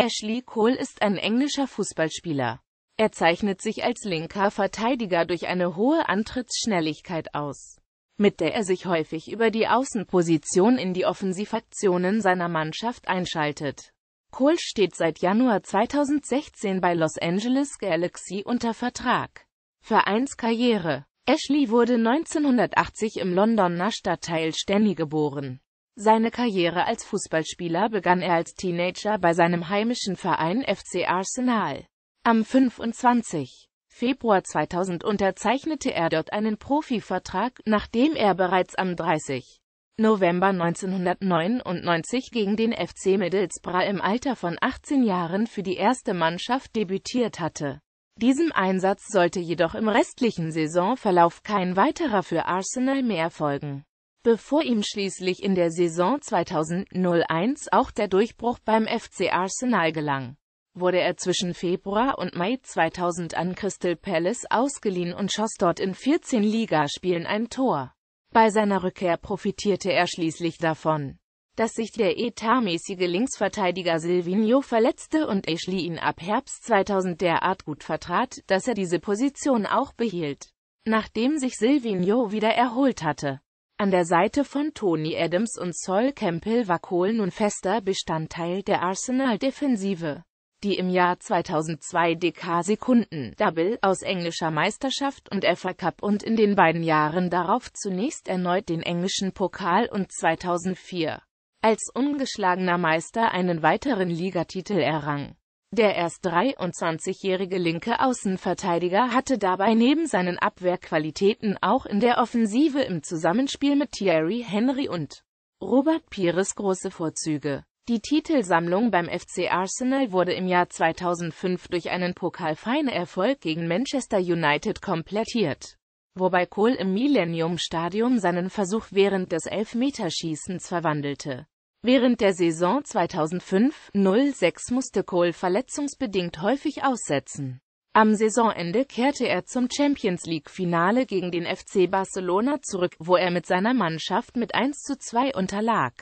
Ashley Cole ist ein englischer Fußballspieler. Er zeichnet sich als linker Verteidiger durch eine hohe Antrittsschnelligkeit aus, mit der er sich häufig über die Außenposition in die Offensivaktionen seiner Mannschaft einschaltet. Cole steht seit Januar 2016 bei Los Angeles Galaxy unter Vertrag. Vereinskarriere Ashley wurde 1980 im Londoner Stadtteil Stanley geboren. Seine Karriere als Fußballspieler begann er als Teenager bei seinem heimischen Verein FC Arsenal. Am 25. Februar 2000 unterzeichnete er dort einen Profivertrag, nachdem er bereits am 30. November 1999 gegen den FC Middlesbrough im Alter von 18 Jahren für die erste Mannschaft debütiert hatte. Diesem Einsatz sollte jedoch im restlichen Saisonverlauf kein weiterer für Arsenal mehr folgen bevor ihm schließlich in der Saison 2001 auch der Durchbruch beim FC Arsenal gelang. Wurde er zwischen Februar und Mai 2000 an Crystal Palace ausgeliehen und schoss dort in 14 Ligaspielen ein Tor. Bei seiner Rückkehr profitierte er schließlich davon, dass sich der etatmäßige Linksverteidiger Silvino verletzte und Ashley ihn ab Herbst 2000 derart gut vertrat, dass er diese Position auch behielt, nachdem sich Silvino wieder erholt hatte. An der Seite von Tony Adams und Sol Campbell war Cole nun fester Bestandteil der Arsenal-Defensive, die im Jahr 2002 DK-Sekunden-Double aus englischer Meisterschaft und FA Cup und in den beiden Jahren darauf zunächst erneut den englischen Pokal und 2004 als ungeschlagener Meister einen weiteren Ligatitel errang. Der erst 23-jährige linke Außenverteidiger hatte dabei neben seinen Abwehrqualitäten auch in der Offensive im Zusammenspiel mit Thierry Henry und Robert Pires große Vorzüge. Die Titelsammlung beim FC Arsenal wurde im Jahr 2005 durch einen Pokalfeinerfolg gegen Manchester United komplettiert, wobei Kohl im Millennium Stadium seinen Versuch während des Elfmeterschießens verwandelte. Während der Saison 2005-06 musste Cole verletzungsbedingt häufig aussetzen. Am Saisonende kehrte er zum Champions League-Finale gegen den FC Barcelona zurück, wo er mit seiner Mannschaft mit 1 zu 2 unterlag.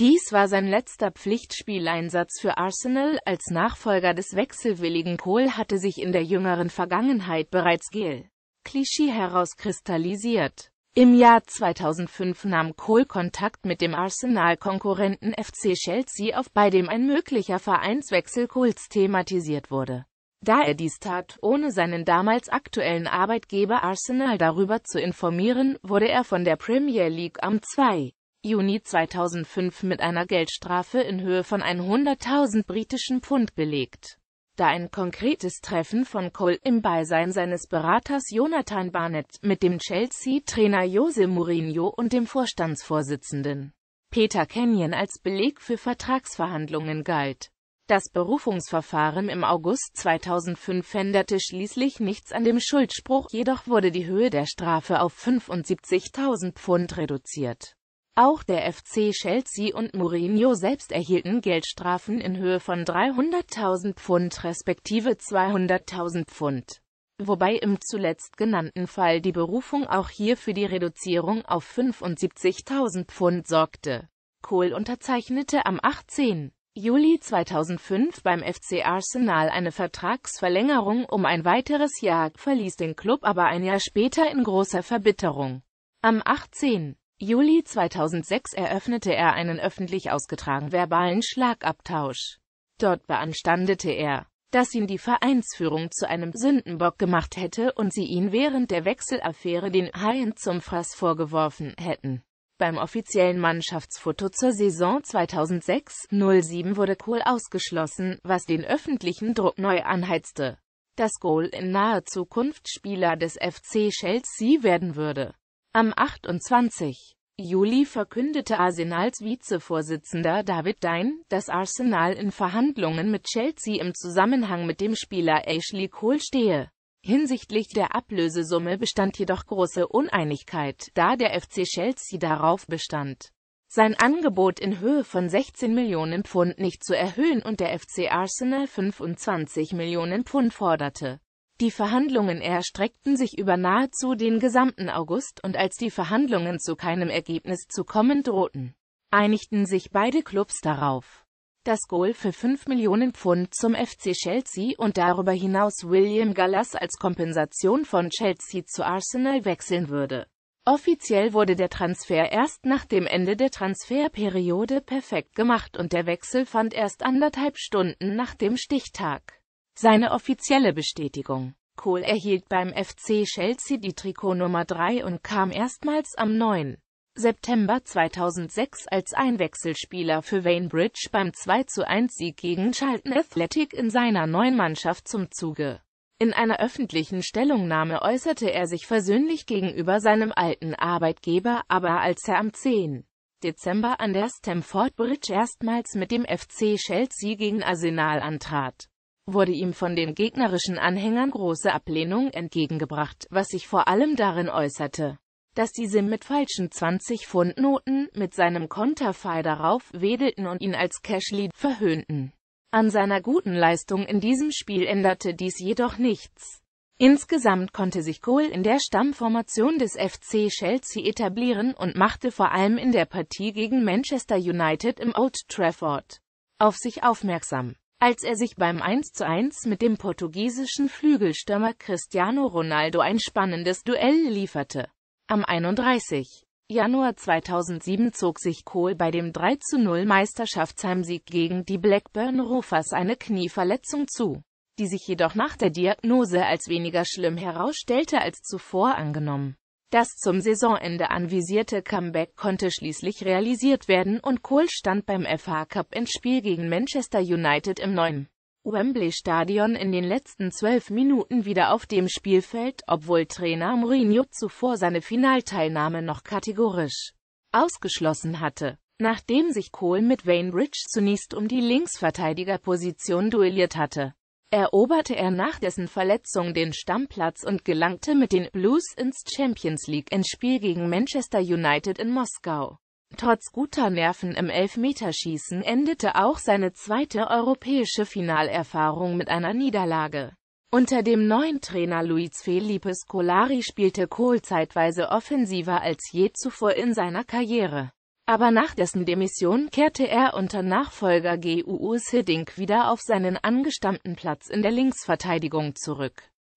Dies war sein letzter Pflichtspieleinsatz für Arsenal, als Nachfolger des wechselwilligen Kohl hatte sich in der jüngeren Vergangenheit bereits Gel Klischee herauskristallisiert. Im Jahr 2005 nahm Kohl Kontakt mit dem Arsenal-Konkurrenten FC Chelsea auf, bei dem ein möglicher Vereinswechsel Kohls thematisiert wurde. Da er dies tat, ohne seinen damals aktuellen Arbeitgeber Arsenal darüber zu informieren, wurde er von der Premier League am 2. Juni 2005 mit einer Geldstrafe in Höhe von 100.000 britischen Pfund belegt da ein konkretes Treffen von Cole im Beisein seines Beraters Jonathan Barnett mit dem Chelsea-Trainer Jose Mourinho und dem Vorstandsvorsitzenden Peter Kenyon als Beleg für Vertragsverhandlungen galt. Das Berufungsverfahren im August 2005 änderte schließlich nichts an dem Schuldspruch, jedoch wurde die Höhe der Strafe auf 75.000 Pfund reduziert. Auch der FC Chelsea und Mourinho selbst erhielten Geldstrafen in Höhe von 300.000 Pfund respektive 200.000 Pfund. Wobei im zuletzt genannten Fall die Berufung auch hier für die Reduzierung auf 75.000 Pfund sorgte. Kohl unterzeichnete am 18. Juli 2005 beim FC Arsenal eine Vertragsverlängerung um ein weiteres Jahr, verließ den Club aber ein Jahr später in großer Verbitterung. Am 18. Juli 2006 eröffnete er einen öffentlich ausgetragen verbalen Schlagabtausch. Dort beanstandete er, dass ihn die Vereinsführung zu einem Sündenbock gemacht hätte und sie ihn während der Wechselaffäre den Haien zum Fraß vorgeworfen hätten. Beim offiziellen Mannschaftsfoto zur Saison 2006-07 wurde Kohl ausgeschlossen, was den öffentlichen Druck neu anheizte, dass Kohl in naher Zukunft Spieler des FC Chelsea werden würde. Am 28. Juli verkündete Arsenals Vizevorsitzender David Dein, dass Arsenal in Verhandlungen mit Chelsea im Zusammenhang mit dem Spieler Ashley Cole stehe. Hinsichtlich der Ablösesumme bestand jedoch große Uneinigkeit, da der FC Chelsea darauf bestand, sein Angebot in Höhe von 16 Millionen Pfund nicht zu erhöhen und der FC Arsenal 25 Millionen Pfund forderte. Die Verhandlungen erstreckten sich über nahezu den gesamten August und als die Verhandlungen zu keinem Ergebnis zu kommen drohten, einigten sich beide Clubs darauf, dass Goal für 5 Millionen Pfund zum FC Chelsea und darüber hinaus William Gallas als Kompensation von Chelsea zu Arsenal wechseln würde. Offiziell wurde der Transfer erst nach dem Ende der Transferperiode perfekt gemacht und der Wechsel fand erst anderthalb Stunden nach dem Stichtag seine offizielle Bestätigung Kohl erhielt beim FC Chelsea die Trikot Nummer 3 und kam erstmals am 9. September 2006 als Einwechselspieler für Wainbridge beim 2-1-Sieg gegen Charlton Athletic in seiner neuen Mannschaft zum Zuge. In einer öffentlichen Stellungnahme äußerte er sich versöhnlich gegenüber seinem alten Arbeitgeber, aber als er am 10. Dezember an der Stamford Bridge erstmals mit dem FC Chelsea gegen Arsenal antrat, wurde ihm von den gegnerischen Anhängern große Ablehnung entgegengebracht, was sich vor allem darin äußerte, dass diese mit falschen 20-Pfund-Noten mit seinem Konterfei darauf wedelten und ihn als Cashlead verhöhnten. An seiner guten Leistung in diesem Spiel änderte dies jedoch nichts. Insgesamt konnte sich Cole in der Stammformation des FC Chelsea etablieren und machte vor allem in der Partie gegen Manchester United im Old Trafford auf sich aufmerksam. Als er sich beim 1 zu 1 mit dem portugiesischen Flügelstürmer Cristiano Ronaldo ein spannendes Duell lieferte. Am 31. Januar 2007 zog sich Kohl bei dem 3 zu 0 Meisterschaftsheimsieg gegen die Blackburn Rovers eine Knieverletzung zu, die sich jedoch nach der Diagnose als weniger schlimm herausstellte als zuvor angenommen das zum Saisonende anvisierte Comeback konnte schließlich realisiert werden und Kohl stand beim FA Cup Endspiel gegen Manchester United im neuen Wembley Stadion in den letzten zwölf Minuten wieder auf dem Spielfeld, obwohl Trainer Mourinho zuvor seine Finalteilnahme noch kategorisch ausgeschlossen hatte. Nachdem sich Kohl mit Wainbridge zunächst um die Linksverteidigerposition duelliert hatte, eroberte er nach dessen Verletzung den Stammplatz und gelangte mit den Blues ins Champions League-Endspiel gegen Manchester United in Moskau. Trotz guter Nerven im Elfmeterschießen endete auch seine zweite europäische Finalerfahrung mit einer Niederlage. Unter dem neuen Trainer Luis Felipe Scolari spielte Kohl zeitweise offensiver als je zuvor in seiner Karriere. Aber nach dessen Demission kehrte er unter Nachfolger Guus Hiddink wieder auf seinen angestammten Platz in der Linksverteidigung zurück.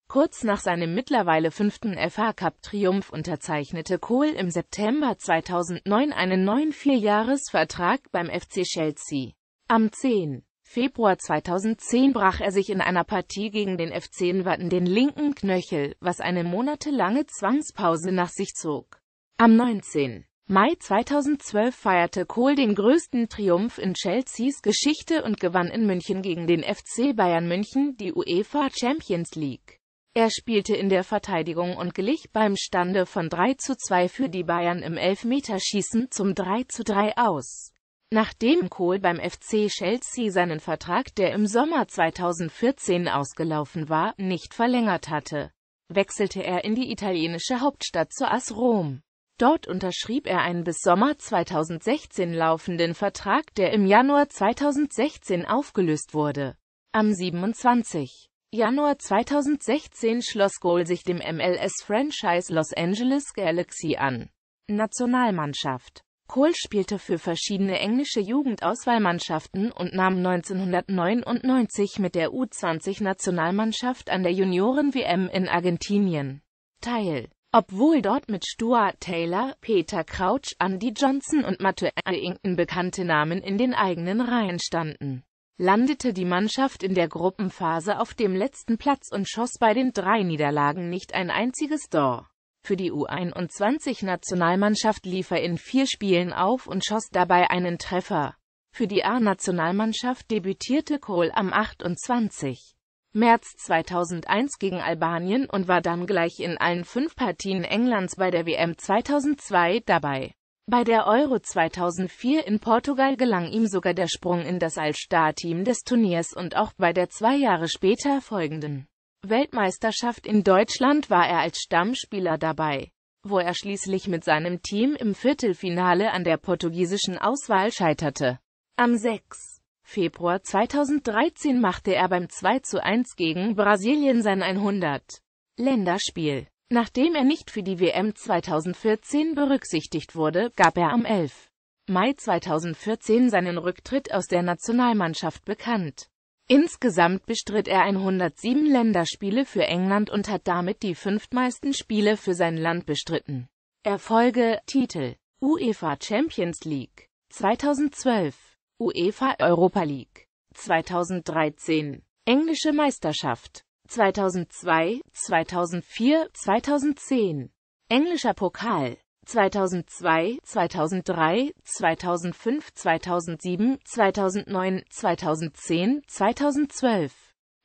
Kurz nach seinem mittlerweile fünften FA-Cup-Triumph unterzeichnete Kohl im September 2009 einen neuen Vierjahresvertrag beim FC Chelsea. Am 10. Februar 2010 brach er sich in einer Partie gegen den FC Watten den linken Knöchel, was eine monatelange Zwangspause nach sich zog. Am 19. Mai 2012 feierte Kohl den größten Triumph in Chelseas Geschichte und gewann in München gegen den FC Bayern München die UEFA Champions League. Er spielte in der Verteidigung und glich beim Stande von 3 zu 2 für die Bayern im Elfmeterschießen zum 3 zu 3 aus. Nachdem Kohl beim FC Chelsea seinen Vertrag, der im Sommer 2014 ausgelaufen war, nicht verlängert hatte, wechselte er in die italienische Hauptstadt zu AS Rom. Dort unterschrieb er einen bis Sommer 2016 laufenden Vertrag, der im Januar 2016 aufgelöst wurde. Am 27. Januar 2016 schloss Goal sich dem MLS-Franchise Los Angeles Galaxy an. Nationalmannschaft Kohl spielte für verschiedene englische Jugendauswahlmannschaften und nahm 1999 mit der U20-Nationalmannschaft an der Junioren-WM in Argentinien teil obwohl dort mit Stuart Taylor, Peter Crouch, Andy Johnson und Matthew Ington bekannte Namen in den eigenen Reihen standen, landete die Mannschaft in der Gruppenphase auf dem letzten Platz und schoss bei den drei Niederlagen nicht ein einziges Tor. Für die U21-Nationalmannschaft lief er in vier Spielen auf und schoss dabei einen Treffer. Für die A-Nationalmannschaft debütierte Kohl am 28. März 2001 gegen Albanien und war dann gleich in allen fünf Partien Englands bei der WM 2002 dabei. Bei der Euro 2004 in Portugal gelang ihm sogar der Sprung in das All-Star-Team des Turniers und auch bei der zwei Jahre später folgenden Weltmeisterschaft in Deutschland war er als Stammspieler dabei, wo er schließlich mit seinem Team im Viertelfinale an der portugiesischen Auswahl scheiterte. Am 6. Februar 2013 machte er beim 2 zu 1 gegen Brasilien sein 100. Länderspiel. Nachdem er nicht für die WM 2014 berücksichtigt wurde, gab er am 11. Mai 2014 seinen Rücktritt aus der Nationalmannschaft bekannt. Insgesamt bestritt er 107 Länderspiele für England und hat damit die fünftmeisten Spiele für sein Land bestritten. Erfolge, Titel, UEFA Champions League 2012 UEFA Europa League 2013, Englische Meisterschaft 2002, 2004, 2010, Englischer Pokal 2002, 2003, 2005, 2007, 2009, 2010, 2012,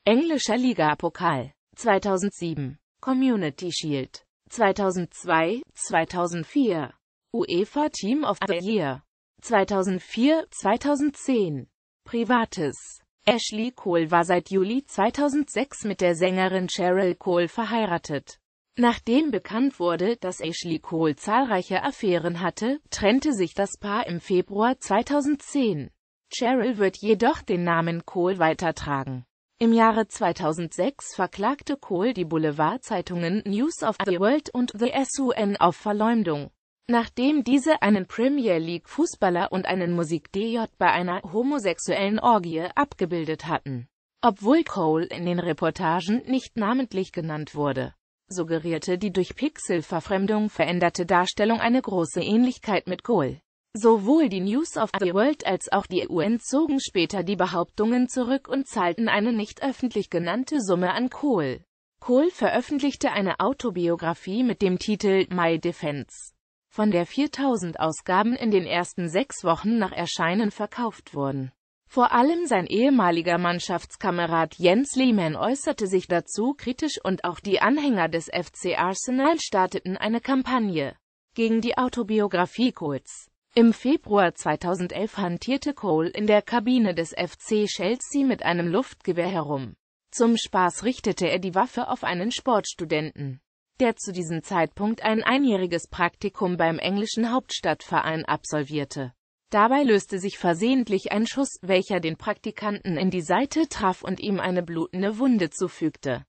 Englischer Liga-Pokal 2007, Community Shield 2002, 2004, UEFA Team of the Year 2004, 2010. Privates Ashley Cole war seit Juli 2006 mit der Sängerin Cheryl Cole verheiratet. Nachdem bekannt wurde, dass Ashley Cole zahlreiche Affären hatte, trennte sich das Paar im Februar 2010. Cheryl wird jedoch den Namen Cole weitertragen. Im Jahre 2006 verklagte Cole die Boulevardzeitungen News of the World und The SUN auf Verleumdung. Nachdem diese einen Premier League-Fußballer und einen Musik-DJ bei einer homosexuellen Orgie abgebildet hatten. Obwohl Cole in den Reportagen nicht namentlich genannt wurde, suggerierte die durch Pixelverfremdung veränderte Darstellung eine große Ähnlichkeit mit Cole. Sowohl die News of the World als auch die e UN zogen später die Behauptungen zurück und zahlten eine nicht öffentlich genannte Summe an Cole. Cole veröffentlichte eine Autobiografie mit dem Titel My Defense von der 4000 Ausgaben in den ersten sechs Wochen nach Erscheinen verkauft wurden. Vor allem sein ehemaliger Mannschaftskamerad Jens Lehmann äußerte sich dazu kritisch und auch die Anhänger des FC Arsenal starteten eine Kampagne gegen die Autobiografie Kohls. Im Februar 2011 hantierte Cole in der Kabine des FC Chelsea mit einem Luftgewehr herum. Zum Spaß richtete er die Waffe auf einen Sportstudenten der zu diesem Zeitpunkt ein einjähriges Praktikum beim englischen Hauptstadtverein absolvierte. Dabei löste sich versehentlich ein Schuss, welcher den Praktikanten in die Seite traf und ihm eine blutende Wunde zufügte